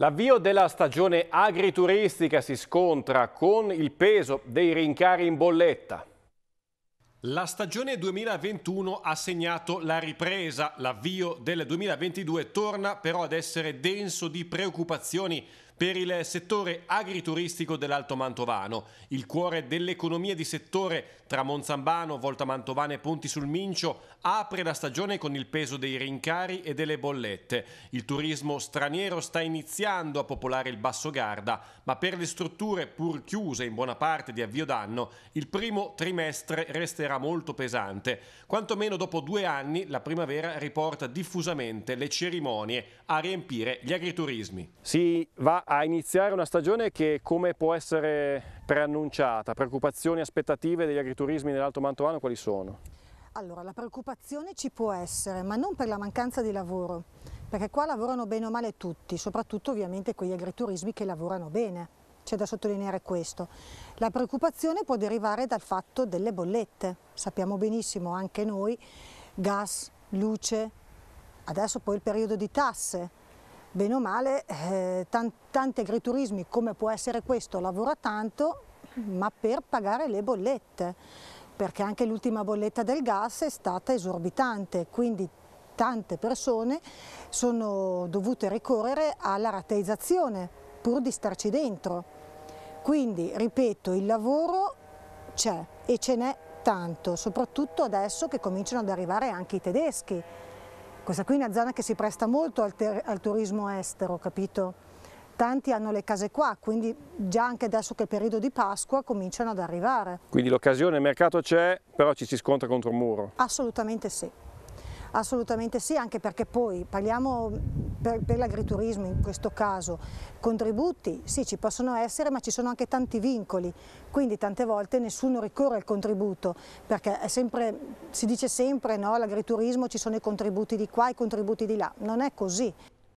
L'avvio della stagione agrituristica si scontra con il peso dei rincari in bolletta. La stagione 2021 ha segnato la ripresa, l'avvio del 2022 torna però ad essere denso di preoccupazioni per il settore agrituristico dell'Alto Mantovano, il cuore dell'economia di settore tra Monzambano, Volta Mantovana e Ponti sul Mincio, apre la stagione con il peso dei rincari e delle bollette. Il turismo straniero sta iniziando a popolare il Basso Garda, ma per le strutture pur chiuse in buona parte di avvio d'anno, il primo trimestre resterà molto pesante. Quantomeno dopo due anni la primavera riporta diffusamente le cerimonie a riempire gli agriturismi. Si va a iniziare una stagione che come può essere preannunciata? Preoccupazioni, aspettative degli agriturismi nell'Alto Mantovano quali sono? Allora, la preoccupazione ci può essere, ma non per la mancanza di lavoro, perché qua lavorano bene o male tutti, soprattutto ovviamente quegli agriturismi che lavorano bene, c'è da sottolineare questo. La preoccupazione può derivare dal fatto delle bollette, sappiamo benissimo anche noi, gas, luce, adesso poi il periodo di tasse, bene o male, eh, tan tanti agriturismi come può essere questo lavora tanto, ma per pagare le bollette, perché anche l'ultima bolletta del gas è stata esorbitante, quindi tante persone sono dovute ricorrere alla rateizzazione pur di starci dentro. Quindi, ripeto, il lavoro c'è e ce n'è tanto, soprattutto adesso che cominciano ad arrivare anche i tedeschi questa qui è una zona che si presta molto al, al turismo estero, capito? tanti hanno le case qua, quindi già anche adesso che è il periodo di Pasqua cominciano ad arrivare. Quindi l'occasione, il mercato c'è, però ci si scontra contro un muro? Assolutamente sì. Assolutamente sì, anche perché poi parliamo per, per l'agriturismo in questo caso contributi sì ci possono essere ma ci sono anche tanti vincoli quindi tante volte nessuno ricorre al contributo perché sempre, si dice sempre no, l'agriturismo ci sono i contributi di qua e i contributi di là, non è così.